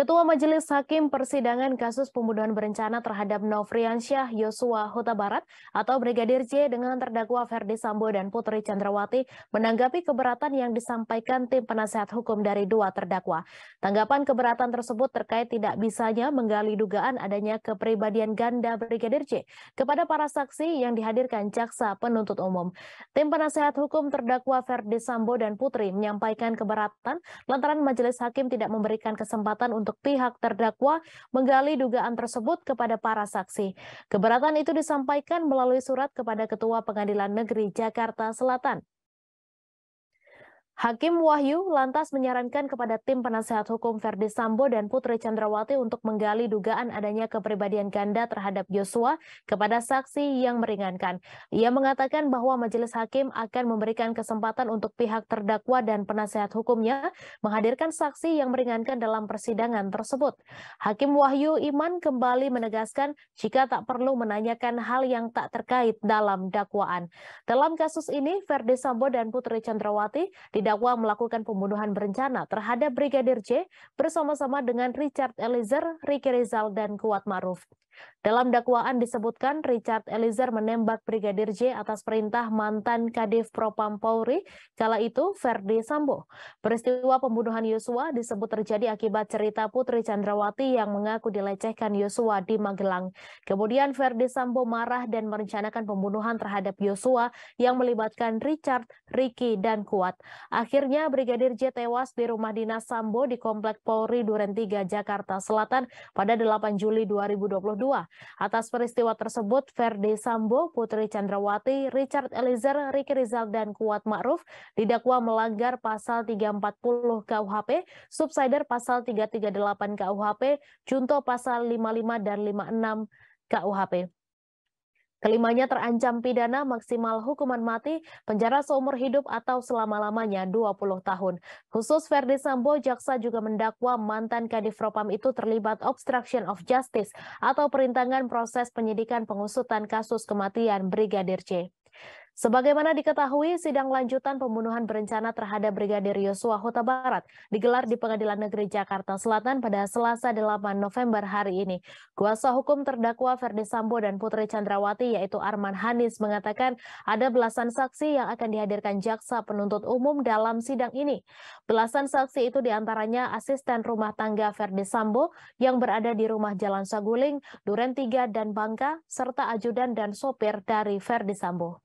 Ketua Majelis Hakim Persidangan Kasus Pembunuhan Berencana terhadap Nofriansyah Yosua Huta Barat atau Brigadir J dengan terdakwa Ferdi Sambo dan Putri Chandrawati menanggapi keberatan yang disampaikan tim penasehat hukum dari dua terdakwa. Tanggapan keberatan tersebut terkait tidak bisanya menggali dugaan adanya kepribadian ganda Brigadir J kepada para saksi yang dihadirkan jaksa penuntut umum. Tim penasehat hukum terdakwa Ferdi Sambo dan Putri menyampaikan keberatan lantaran Majelis Hakim tidak memberikan kesempatan untuk untuk pihak terdakwa menggali dugaan tersebut kepada para saksi. Keberatan itu disampaikan melalui surat kepada Ketua Pengadilan Negeri Jakarta Selatan Hakim Wahyu lantas menyarankan kepada tim penasehat hukum Verdi Sambo dan Putri Chandrawati untuk menggali dugaan adanya kepribadian ganda terhadap Yosua kepada saksi yang meringankan. Ia mengatakan bahwa majelis hakim akan memberikan kesempatan untuk pihak terdakwa dan penasehat hukumnya menghadirkan saksi yang meringankan dalam persidangan tersebut. Hakim Wahyu Iman kembali menegaskan jika tak perlu menanyakan hal yang tak terkait dalam dakwaan. Dalam kasus ini, Verdi Sambo dan Putri Chandrawati tidak didakwa melakukan pembunuhan berencana terhadap Brigadir J bersama-sama dengan Richard Eliezer, Ricky Rizal, dan Kuat Maruf. Dalam dakwaan disebutkan Richard Eliezer menembak Brigadir J atas perintah mantan Kadif Propam Polri, kala itu Ferdi Sambo. Peristiwa pembunuhan Yosua disebut terjadi akibat cerita Putri Chandrawati yang mengaku dilecehkan Yosua di Magelang. Kemudian Ferdi Sambo marah dan merencanakan pembunuhan terhadap Yosua yang melibatkan Richard, Ricky, dan Kuat. Akhirnya Brigadir J tewas di rumah dinas Sambo di Komplek Polri Duren 3 Jakarta Selatan pada 8 Juli 2022. Atas peristiwa tersebut, Verdi Sambo, Putri Chandrawati, Richard Eliezer, Riki Rizal, dan Kuat Ma'ruf didakwa melanggar pasal 340 KUHP, subsider pasal 338 KUHP, junto pasal 55 dan 56 KUHP. Kelimanya terancam pidana maksimal hukuman mati, penjara seumur hidup atau selama-lamanya 20 tahun. Khusus Verdi Sambo, jaksa juga mendakwa mantan Kadif Propam itu terlibat obstruction of justice atau perintangan proses penyidikan pengusutan kasus kematian Brigadir C. Sebagaimana diketahui, sidang lanjutan pembunuhan berencana terhadap Brigadir Yosua Huta Barat digelar di Pengadilan Negeri Jakarta Selatan pada Selasa 8 November hari ini. Kuasa hukum terdakwa Ferdi Sambo dan Putri Chandrawati yaitu Arman Hanis mengatakan ada belasan saksi yang akan dihadirkan jaksa penuntut umum dalam sidang ini. Belasan saksi itu diantaranya asisten rumah tangga Ferdi Sambo yang berada di rumah Jalan Saguling, Duren Tiga dan Bangka, serta ajudan dan sopir dari Ferdi Sambo.